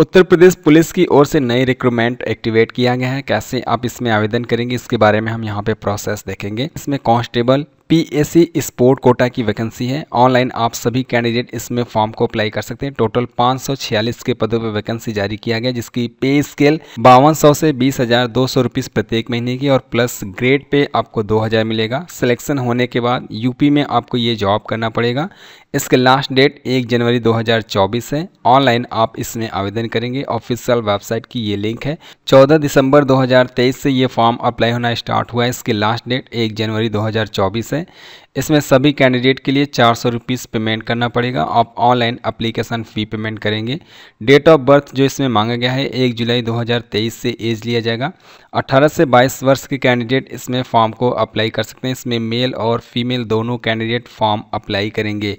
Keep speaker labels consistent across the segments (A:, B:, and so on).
A: उत्तर प्रदेश police की ओर से नई रिक्रूटमेंट एक्टिवेट किया गया है कैसे आप इसमें आवेदन करेंगे इसके बारे में हम यहाँ पे प्रोसेस देखेंगे इसमें कांस्टेबल पीएससी स्पोर्ट कोटा की वैकेंसी है ऑनलाइन आप सभी कैंडिडेट इसमें फॉर्म को अप्लाई कर सकते हैं टोटल 546 के पदों पर वैकेंसी जारी किया गया जिसकी पे स्केल बावन से बीस हजार प्रत्येक महीने की और प्लस ग्रेड पे आपको 2000 मिलेगा सिलेक्शन होने के बाद यूपी में आपको ये जॉब करना पड़ेगा इसके लास्ट डेट 1 जनवरी 2024 है ऑनलाइन आप इसमें आवेदन करेंगे ऑफिशियल वेबसाइट की ये लिंक है 14 दिसंबर 2023 से ये फॉर्म अप्लाई होना स्टार्ट हुआ है इसके लास्ट डेट 1 जनवरी 2024 है हैं इसमें सभी कैंडिडेट के लिए चार सौ रुपीज़ पेमेंट करना पड़ेगा आप ऑनलाइन अप्लीकेशन फ़ी पेमेंट करेंगे डेट ऑफ बर्थ जो इसमें मांगा गया है एक जुलाई 2023 से एज लिया जाएगा 18 से 22 वर्ष के कैंडिडेट इसमें फॉर्म को अप्लाई कर सकते हैं इसमें मेल और फीमेल दोनों कैंडिडेट फॉर्म अप्लाई करेंगे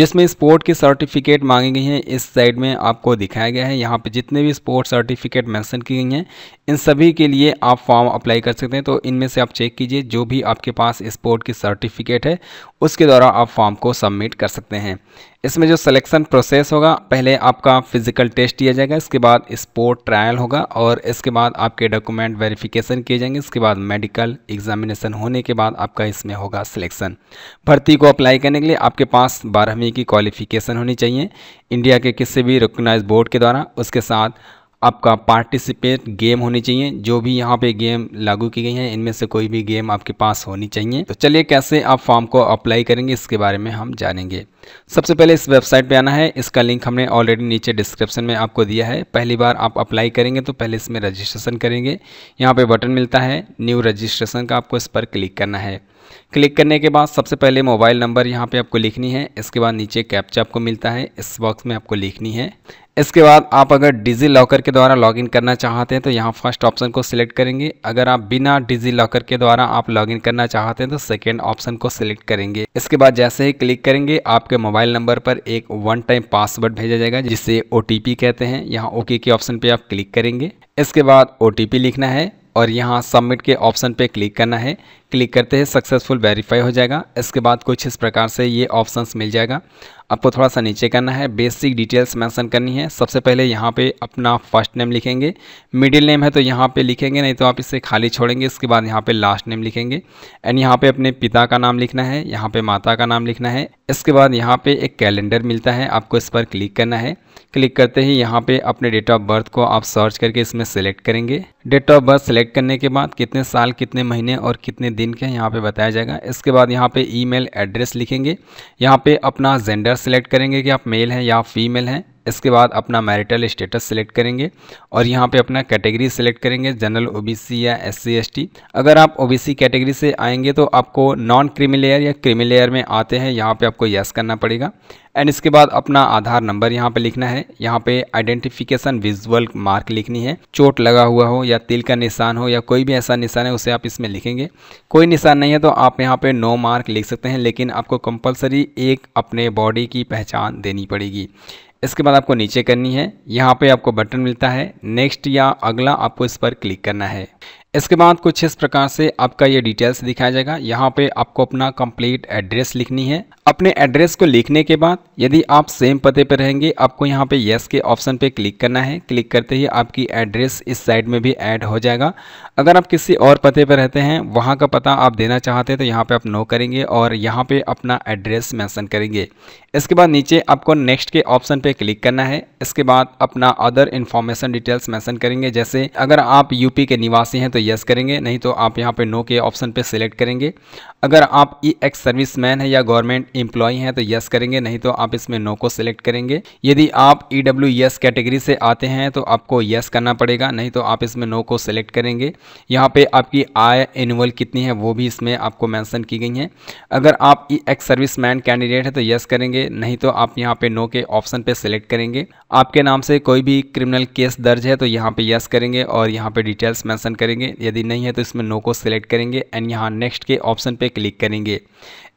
A: जिसमें स्पोर्ट की सर्टिफिकेट मांगी गई हैं इस साइड में आपको दिखाया गया है यहाँ पर जितने भी स्पोर्ट सर्टिफिकेट मैंसन की गई हैं इन सभी के लिए आप फॉर्म अप्लाई कर सकते हैं तो इनमें से आप चेक कीजिए जो भी आपके पास स्पोर्ट की सर्टिफिकेट है उसके द्वारा आप फॉर्म को सबमिट कर सकते हैं इसमें जो सिलेक्शन प्रोसेस होगा पहले आपका फिज़िकल टेस्ट दिया जाएगा इसके बाद स्पोर्ट ट्रायल होगा और इसके बाद आपके डॉक्यूमेंट वेरिफिकेशन किए जाएंगे इसके बाद मेडिकल एग्जामिनेशन होने के बाद आपका इसमें होगा सिलेक्शन भर्ती को अप्लाई करने के लिए आपके पास बारहवीं की क्वालिफिकेशन होनी चाहिए इंडिया के किसी भी रिकोगनाइज बोर्ड के द्वारा उसके साथ आपका पार्टिसिपेट गेम होनी चाहिए जो भी यहाँ पे गेम लागू की गई है इनमें से कोई भी गेम आपके पास होनी चाहिए तो चलिए कैसे आप फॉर्म को अप्लाई करेंगे इसके बारे में हम जानेंगे सबसे पहले इस वेबसाइट पे आना है इसका लिंक हमने ऑलरेडी नीचे डिस्क्रिप्शन में आपको दिया है पहली बार आप अप्लाई करेंगे तो पहले इसमें रजिस्ट्रेशन करेंगे यहाँ पर बटन मिलता है न्यू रजिस्ट्रेशन का आपको इस पर क्लिक करना है क्लिक करने के बाद सबसे पहले मोबाइल नंबर यहाँ पे आपको लिखनी है इसके बाद नीचे कैप्चा आपको मिलता है इस बॉक्स में आपको लिखनी है इसके बाद आप अगर डिजी लॉकर के द्वारा लॉगिन करना चाहते हैं तो यहाँ फर्स्ट ऑप्शन को सिलेक्ट करेंगे अगर आप बिना डिजी लॉकर के द्वारा आप लॉगिन करना चाहते हैं तो सेकेंड ऑप्शन को सिलेक्ट करेंगे इसके बाद जैसे ही क्लिक करेंगे आपके मोबाइल नंबर पर एक वन टाइम पासवर्ड भेजा जाएगा जिसे ओ कहते हैं यहाँ ओके के ऑप्शन पर आप क्लिक करेंगे इसके बाद ओ लिखना है और यहाँ सबमिट के ऑप्शन पे क्लिक करना है क्लिक करते हैं सक्सेसफुल वेरीफाई हो जाएगा इसके बाद कुछ इस प्रकार से ये ऑप्शंस मिल जाएगा आपको थोड़ा सा नीचे करना है बेसिक डिटेल्स मेंशन करनी है सबसे पहले यहाँ पे अपना फर्स्ट नेम लिखेंगे मिडिल नेम है तो यहाँ पे लिखेंगे नहीं तो आप इसे खाली छोड़ेंगे इसके बाद यहाँ पे लास्ट नेम लिखेंगे एंड यहाँ पे अपने पिता का नाम लिखना है यहाँ पे माता का नाम लिखना है इसके बाद यहाँ पे एक कैलेंडर मिलता है आपको इस पर क्लिक करना है क्लिक करते ही यहाँ पे अपने डेट ऑफ बर्थ को आप सर्च करके इसमें सेलेक्ट करेंगे डेट ऑफ बर्थ सेलेक्ट करने के बाद कितने साल कितने महीने और कितने दिन के यहाँ पे बताया जाएगा इसके बाद यहाँ पे ईमेल एड्रेस लिखेंगे यहाँ पे अपना जेंडर सेलेक्ट करेंगे कि आप मेल हैं या फीमेल हैं इसके बाद अपना मैरिटल स्टेटस सेलेक्ट करेंगे और यहाँ पे अपना कैटेगरी सेलेक्ट करेंगे जनरल ओबीसी या एस सी अगर आप ओबीसी कैटेगरी से आएंगे तो आपको नॉन क्रिमिलेयर या क्रिमिलेयर में आते हैं यहाँ पे आपको यस करना पड़ेगा एंड इसके बाद अपना आधार नंबर यहाँ पे लिखना है यहाँ पे आइडेंटिफिकेशन विजुअल मार्क लिखनी है चोट लगा हुआ हो या तिल का निशान हो या कोई भी ऐसा निशान है उसे आप इसमें लिखेंगे कोई निशान नहीं है तो आप यहाँ पे नो मार्क लिख सकते हैं लेकिन आपको कंपलसरी एक अपने बॉडी की पहचान देनी पड़ेगी इसके बाद आपको नीचे करनी है यहाँ पे आपको बटन मिलता है नेक्स्ट या अगला आपको इस पर क्लिक करना है इसके बाद कुछ इस प्रकार से आपका ये डिटेल्स दिखाया जाएगा यहाँ पे आपको अपना कंप्लीट एड्रेस लिखनी है अपने एड्रेस को लिखने के बाद यदि आप सेम पते पर रहेंगे आपको यहाँ पे येस के ऑप्शन पे क्लिक करना है क्लिक करते ही आपकी एड्रेस इस साइड में भी ऐड हो जाएगा अगर आप किसी और पते पर रहते हैं वहाँ का पता आप देना चाहते हैं तो यहाँ पर आप नो करेंगे और यहाँ पर अपना एड्रेस मैंसन करेंगे इसके बाद नीचे आपको नेक्स्ट के ऑप्शन पर क्लिक करना है इसके बाद अपना अदर इन्फॉर्मेशन डिटेल्स मैंसन करेंगे जैसे अगर आप यूपी के निवासी हैं तो यस करेंगे नहीं तो आप यहाँ पे नो के ऑप्शन पे सिलेक्ट करेंगे अगर आप ई एक्स सर्विस मैन है या गवर्नमेंट एम्प्लॉय हैं तो यस करेंगे नहीं तो आप इसमें नो को सिलेक्ट करेंगे यदि आप ई डब्ल्यू एस कैटेगरी से आते हैं तो आपको यस करना पड़ेगा नहीं तो आप इसमें नो को सिलेक्ट करेंगे यहाँ पर आपकी आय एनुअल कितनी है वो भी इसमें आपको मैंसन की गई है अगर आप E ex serviceman candidate हैं तो यस करेंगे नहीं तो आप यहाँ पे नो के ऑप्शन पे सिलेक्ट करेंगे आपके नाम से कोई भी क्रिमिनल केस दर्ज है तो यहाँ पे यस करेंगे और यहाँ पे डिटेल्स मेंशन करेंगे में यदि नहीं है तो इसमें नो को सिलेक्ट करेंगे एंड यहाँ नेक्स्ट के ऑप्शन पे क्लिक करेंगे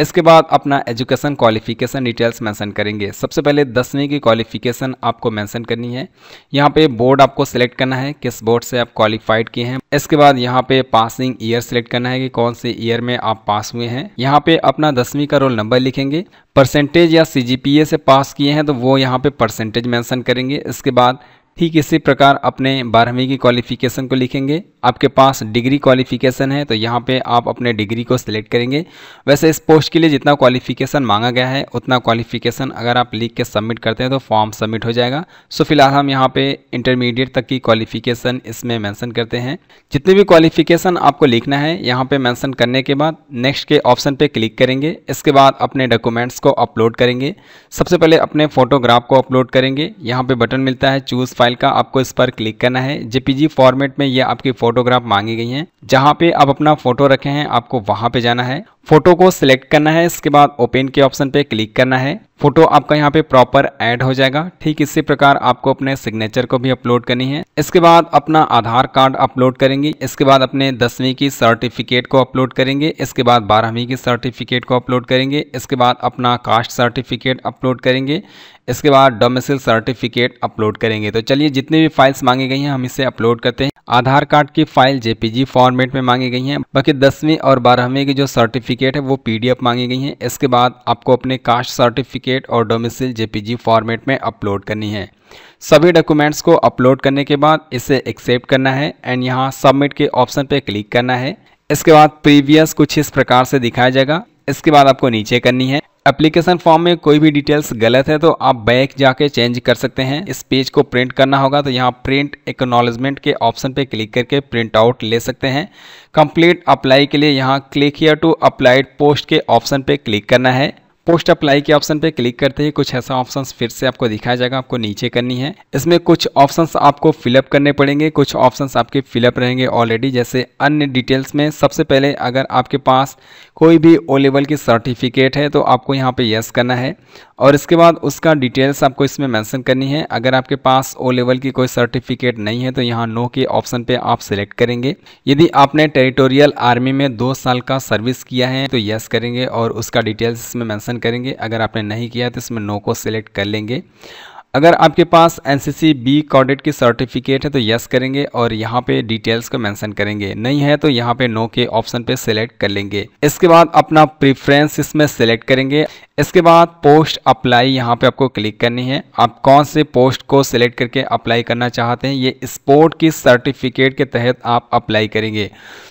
A: इसके बाद अपना एजुकेशन क्वालिफिकेशन डिटेल्स मेंशन करेंगे सबसे पहले दसवीं की क्वालिफिकेशन आपको मेंशन करनी है यहाँ पे बोर्ड आपको सिलेक्ट करना है किस बोर्ड से आप क्वालिफाइड किए हैं इसके बाद यहाँ पे पासिंग ईयर सिलेक्ट करना है कि कौन से ईयर में आप पास हुए हैं यहाँ पे अपना दसवीं का रोल नंबर लिखेंगे परसेंटेज या सी से पास किए हैं तो वो यहाँ पे परसेंटेज मैंसन करेंगे इसके बाद ठीक इसी प्रकार अपने बारहवीं की क्वालिफिकेशन को लिखेंगे आपके पास डिग्री क्वालिफिकेशन है तो यहाँ पे आप अपने डिग्री को सिलेक्ट करेंगे वैसे इस पोस्ट के लिए जितना क्वालिफिकेशन मांगा गया है उतना क्वालिफिकेशन अगर आप लिख के सबमिट करते हैं तो फॉर्म सबमिट हो जाएगा सो फिलहाल हम यहाँ पे इंटरमीडिएट तक की क्वालिफिकेशन इसमें मैंसन करते हैं जितने भी क्वालिफिकेशन आपको लिखना है यहाँ पर मैंसन करने के बाद नेक्स्ट के ऑप्शन पर क्लिक करेंगे इसके बाद अपने डॉक्यूमेंट्स को अपलोड करेंगे सबसे पहले अपने फोटोग्राफ को अपलोड करेंगे यहाँ पर बटन मिलता है चूज़ फाइल का आपको इस पर क्लिक करना है जेपीजी फॉर्मेट में ये आपकी फोटोग्राफ मांगी गई है जहाँ पे आप अपना फोटो रखे हैं आपको वहां पे जाना है फोटो को सिलेक्ट करना है इसके बाद ओपन के ऑप्शन पे क्लिक करना है फोटो आपका यहाँ पे प्रॉपर ऐड हो जाएगा ठीक इसी प्रकार आपको अपने सिग्नेचर को भी अपलोड करनी है इसके बाद अपना आधार कार्ड अपलोड करेंगे इसके बाद अपने दसवीं की सर्टिफिकेट को अपलोड करेंगे इसके बाद बारहवीं की सर्टिफिकेट को अपलोड करेंगे इसके बाद अपना कास्ट सर्टिफिकेट अपलोड करेंगे इसके बाद डोमेसिल सर्टिफिकेट अपलोड करेंगे तो चलिए जितनी भी फाइल्स मांगी गई हैं हम इसे अपलोड करते हैं आधार कार्ड की फाइल जेपीजी फॉर्मेट में मांगी गई हैं बाकी दसवीं और बारहवीं की जो सर्टिफिकेट है वो पीडीएफ मांगी गई हैं इसके बाद आपको अपने कास्ट सर्टिफिकेट सर्टिफिकेट और डोमिसल जेपीजी फॉर्मेट में अपलोड करनी है सभी डॉक्यूमेंट्स को अपलोड करने के बाद इसे एक्सेप्ट करना है एंड यहाँ सबमिट के ऑप्शन पे क्लिक करना है इसके बाद प्रीवियस कुछ इस प्रकार से दिखाया जाएगा इसके बाद आपको नीचे करनी है एप्लीकेशन फॉर्म में कोई भी डिटेल्स गलत है तो आप बैक जाके चेंज कर सकते हैं इस पेज को प्रिंट करना होगा तो यहाँ प्रिंट एक्नोलेजमेंट के ऑप्शन पे क्लिक करके प्रिंट आउट ले सकते हैं कंप्लीट अप्लाई के लिए यहाँ click here to applied post के ऑप्शन पे क्लिक करना है पोस्ट अप्लाई के ऑप्शन पे क्लिक करते ही कुछ ऐसा ऑप्शन फिर से आपको दिखाया जाएगा आपको नीचे करनी है इसमें कुछ ऑप्शन आपको फिलअप करने पड़ेंगे कुछ ऑप्शन आपके फिलअप रहेंगे ऑलरेडी जैसे अन्य डिटेल्स में सबसे पहले अगर आपके पास कोई भी ओ लेवल की सर्टिफिकेट है तो आपको यहाँ पे यस करना है और इसके बाद उसका डिटेल्स आपको इसमें मेंशन करनी है अगर आपके पास ओ लेवल की कोई सर्टिफिकेट नहीं है तो यहाँ नो के ऑप्शन पे आप सिलेक्ट करेंगे यदि आपने टेरिटोरियल आर्मी में दो साल का सर्विस किया है तो यस करेंगे और उसका डिटेल्स इसमें मैंसन मेंशन करेंगे अगर आपने नहीं किया तो इसमें नो को सिलेक्ट कर लेंगे अगर आपके पास N C C B cadet की सर्टिफिकेट है तो यस करेंगे और यहाँ पे डिटेल्स को मेंशन करेंगे नहीं है तो यहाँ पे नो के ऑप्शन पे सिलेक्ट कर लेंगे इसके बाद अपना प्रिफ्रेंस इसमें सेलेक्ट करेंगे इसके बाद पोस्ट अप्लाई यहाँ पे आपको क्लिक करनी है आप कौन से पोस्ट को सिलेक्ट करके अप्लाई करना चाहते हैं ये स्पोर्ट की सर्टिफिकेट के तहत आप अप्लाई करेंगे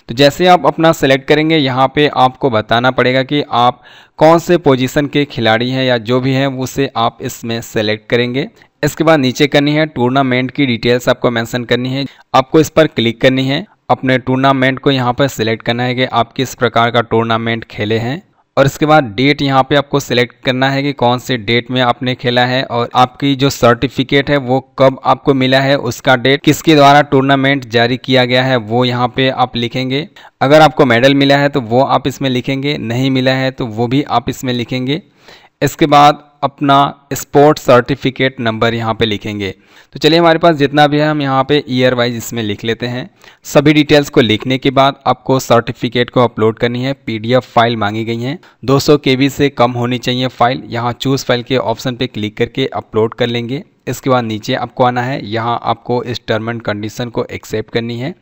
A: तो जैसे आप अपना सेलेक्ट करेंगे यहाँ पे आपको बताना पड़ेगा कि आप कौन से पोजीशन के खिलाड़ी हैं या जो भी हैं उसे आप इसमें सेलेक्ट करेंगे इसके बाद नीचे करनी है टूर्नामेंट की डिटेल्स आपको मेंशन करनी है आपको इस पर क्लिक करनी है अपने टूर्नामेंट को यहाँ पर सिलेक्ट करना है कि आप किस प्रकार का टूर्नामेंट खेले हैं और इसके बाद डेट यहाँ पे आपको सिलेक्ट करना है कि कौन से डेट में आपने खेला है और आपकी जो सर्टिफिकेट है वो कब आपको मिला है उसका डेट किसके द्वारा टूर्नामेंट जारी किया गया है वो यहाँ पे आप लिखेंगे अगर आपको मेडल मिला है तो वो आप इसमें लिखेंगे नहीं मिला है तो वो भी आप इसमें लिखेंगे इसके बाद अपना स्पोर्ट सर्टिफिकेट नंबर यहाँ पे लिखेंगे तो चलिए हमारे पास जितना भी है हम यहाँ पे ईयर वाइज इसमें लिख लेते हैं सभी डिटेल्स को लिखने के बाद आपको सर्टिफिकेट को अपलोड करनी है पीडीएफ फाइल मांगी गई हैं 200 बी से कम होनी चाहिए फाइल यहाँ चूज़ फाइल के ऑप्शन पे क्लिक करके अपलोड कर लेंगे इसके बाद नीचे आपको आना है यहाँ आपको इस टर्म एंड कंडीशन को एक्सेप्ट करनी है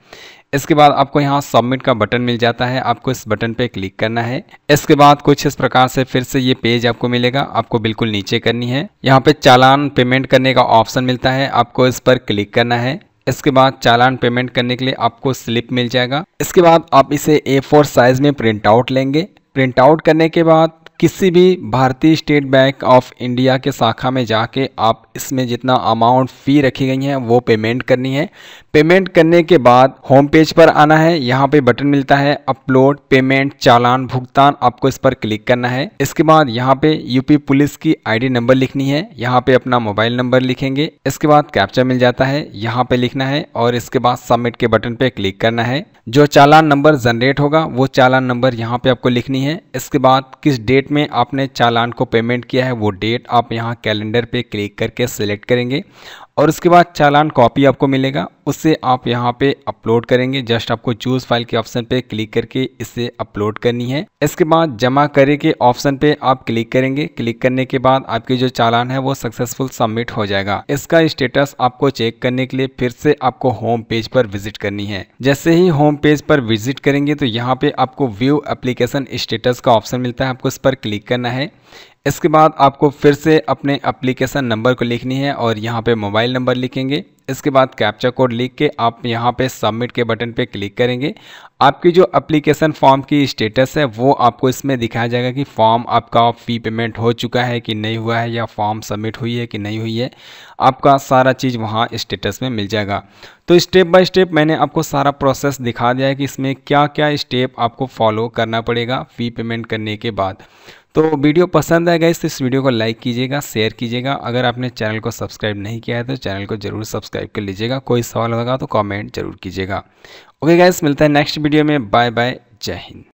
A: इसके बाद आपको यहाँ सबमिट का बटन मिल जाता है आपको इस बटन पे क्लिक करना है इसके बाद कुछ इस प्रकार से फिर से ये पेज आपको मिलेगा आपको बिल्कुल नीचे करनी है यहाँ पे चालान पेमेंट करने का ऑप्शन मिलता है आपको इस पर क्लिक करना है इसके बाद चालान पेमेंट करने के लिए आपको स्लिप मिल जाएगा इसके बाद आप इसे ए फोर साइज में प्रिंट आउट लेंगे प्रिंट आउट करने के बाद किसी भी भारतीय स्टेट बैंक ऑफ इंडिया के शाखा में जाके आप इसमें जितना अमाउंट फ़ी रखी गई है वो पेमेंट करनी है पेमेंट करने के बाद होम पेज पर आना है यहाँ पे बटन मिलता है अपलोड पेमेंट चालान भुगतान आपको इस पर क्लिक करना है इसके बाद यहाँ पे यूपी पुलिस की आईडी नंबर लिखनी है यहाँ पे अपना मोबाइल नंबर लिखेंगे इसके बाद कैप्चा मिल जाता है यहाँ पे लिखना है और इसके बाद सबमिट के बटन पे क्लिक करना है जो चालान नंबर जनरेट होगा वो चालान नंबर यहाँ पे आपको लिखनी है इसके बाद किस डेट डेट में आपने चालान को पेमेंट किया है वो डेट आप यहाँ कैलेंडर पे क्लिक करके सेलेक्ट करेंगे और उसके बाद चालान कॉपी आपको मिलेगा उससे आप यहाँ पे अपलोड करेंगे जस्ट आपको चूज फाइल के ऑप्शन पे क्लिक करके इसे अपलोड करनी है इसके बाद जमा करे के ऑप्शन पे आप क्लिक करेंगे क्लिक करने के बाद आपके जो चालान है वो सक्सेसफुल सबमिट हो जाएगा इसका स्टेटस आपको चेक करने के लिए फिर से आपको होम पेज पर विजिट करनी है जैसे ही होम पेज पर विजिट करेंगे तो यहाँ पे आपको व्यू एप्लीकेशन स्टेटस का ऑप्शन मिलता है आपको इस पर क्लिक करना है इसके बाद आपको फिर से अपने एप्लीकेशन नंबर को लिखनी है और यहाँ पे मोबाइल नंबर लिखेंगे इसके बाद कैप्चा कोड लिख के आप यहाँ पे सबमिट के बटन पे क्लिक करेंगे आपकी जो एप्लीकेशन फॉर्म की स्टेटस है वो आपको इसमें दिखाया जाएगा कि फॉर्म आपका फ़ी पेमेंट हो चुका है कि नहीं हुआ है या फॉर्म सबमिट हुई है कि नहीं हुई है आपका सारा चीज़ वहाँ स्टेटस में मिल जाएगा तो स्टेप बाय स्टेप मैंने आपको सारा प्रोसेस दिखा दिया है कि इसमें क्या क्या स्टेप आपको फॉलो करना पड़ेगा फ़ी पेमेंट करने के बाद तो वीडियो पसंद आएगा इस, तो इस वीडियो को लाइक कीजिएगा शेयर कीजिएगा अगर आपने चैनल को सब्सक्राइब नहीं किया है तो चैनल को जरूर सब्सक्राइब कर लीजिएगा कोई सवाल होगा तो कमेंट जरूर कीजिएगा ओके गाइस मिलता है नेक्स्ट वीडियो में बाय बाय जय हिंद